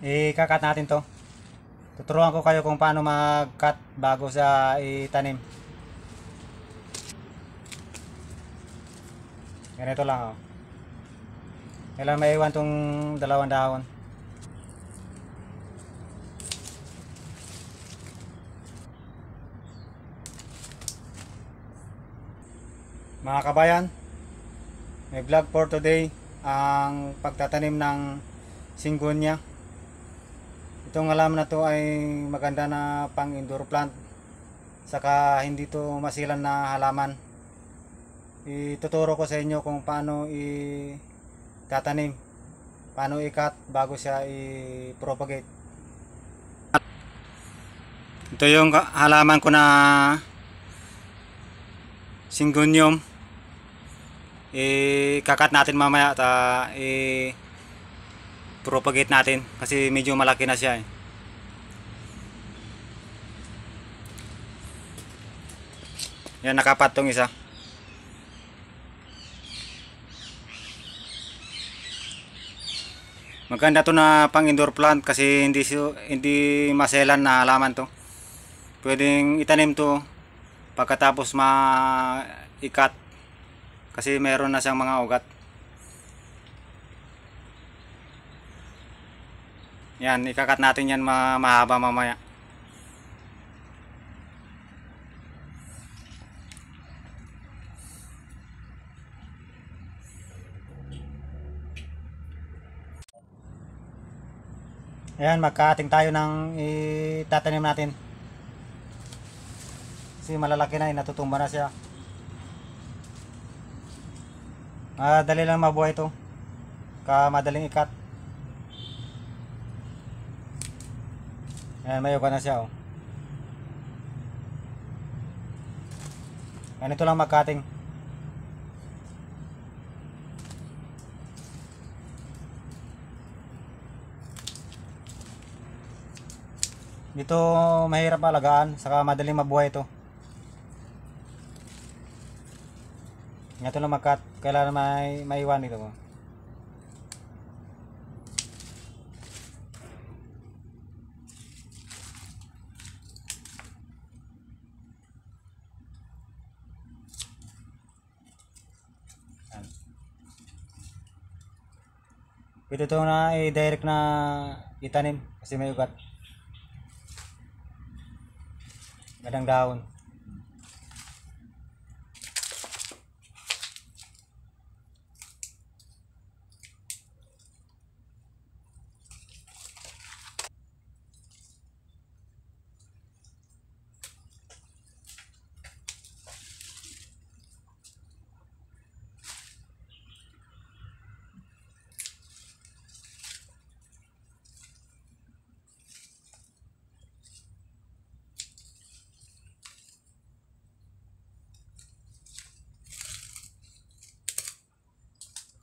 i-cut natin to tuturuan ko kayo kung paano mag-cut bago sa itanim ganito lang oh. kailangan maiwan tong dalawang dahon mga kabayan may vlog for today ang pagtatanim ng singgonya Itong alam na to ay maganda na pang indoor plant. Saka hindi to masilan na halaman. Ituturo ko sa inyo kung paano itatanim. Paano i-cut bago siya i-propagate. Ito yung halaman ko na singonium. I-kakat natin mamaya at uh, i- propagate natin kasi medyo malaki na siya eh. Yan nakapatong isa. Maganda to na pang indoor plant kasi hindi hindi maselan na halaman to. Pwedeng itanim to pagkatapos ma-ikat kasi meron na siyang mga ugat. Yan, ikakat natin yan ma mahaba mamaya. Ayan, magkaating tayo ng itatanim natin. Kasi malalaki na, eh, natutumba na siya. Ah, dali lang mabuhay ito. madaling ikat. Ayan, ah, mayo ka na siya, oh. Ganito lang mag-cutting. Dito mahirap alagaan, saka madaling mabuhay ito. ito lang mag-cut. Kailangan may maiwan dito, oh. ito itong na i-direct na itanim kasi may ugat. Gadang daon.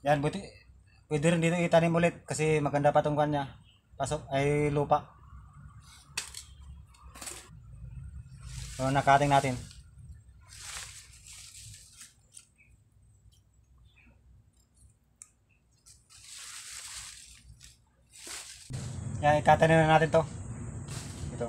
Yan, buti, pwede rin dito itanim ulit kasi maganda pa tong kanya. Pasok, ay lupa. So, nakating natin. Yan, ikatanim na natin to. Ito.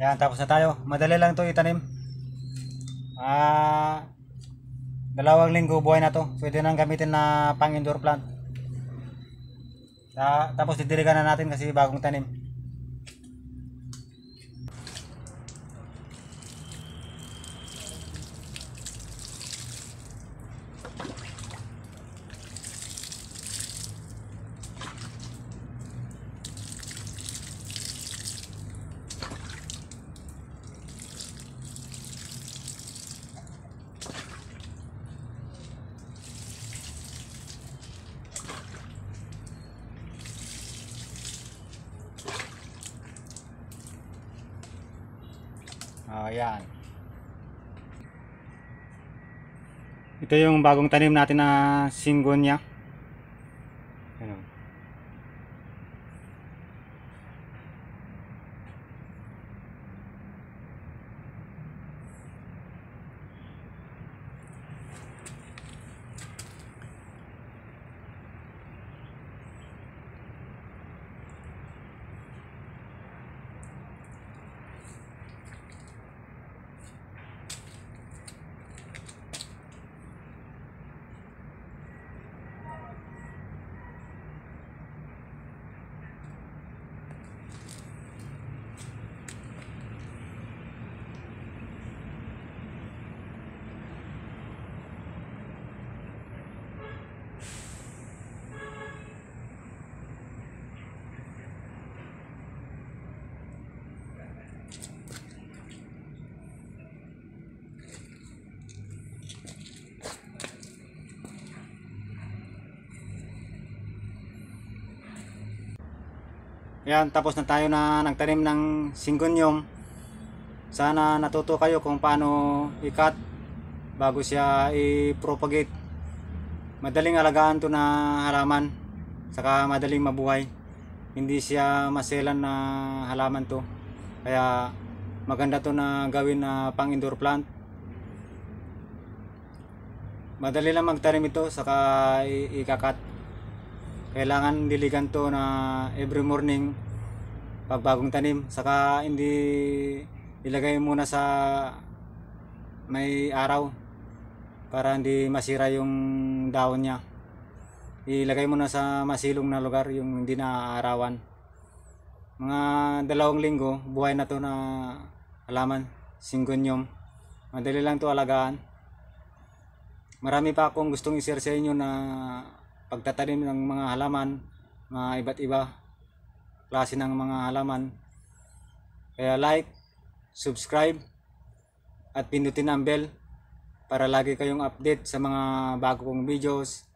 Yan, tapos na tayo. Madali lang to itanim. Ah, dalawang linggo buhay na to. Pwede nang gamitin na pang indoor plant. Ta ah, tapos didirigan na natin kasi bagong tanim. Oh, yan. Ito yung bagong tanim natin na singgonya. Yan, tapos na tayo na nagtanim ng singgunyum. Sana natuto kayo kung paano ikat bago siya i-propagate. Madaling alagaan to na halaman, saka madaling mabuhay. Hindi siya maselan na halaman to. Kaya maganda to na gawin na pang indoor plant. Madali lang magtanim ito, saka i-cut kailangan diligan to na every morning pagbagong tanim saka hindi ilagay muna sa may araw para hindi masira yung dahon niya ilagay muna sa masilong na lugar yung hindi na naaarawan mga dalawang linggo buhay na to na alaman singonyum madali lang to alagaan marami pa akong gustong i-share sa inyo na pagtatanim ng mga halaman, mga iba't iba klase ng mga halaman. Kaya like, subscribe, at pindutin ang bell para lagi kayong update sa mga bago kong videos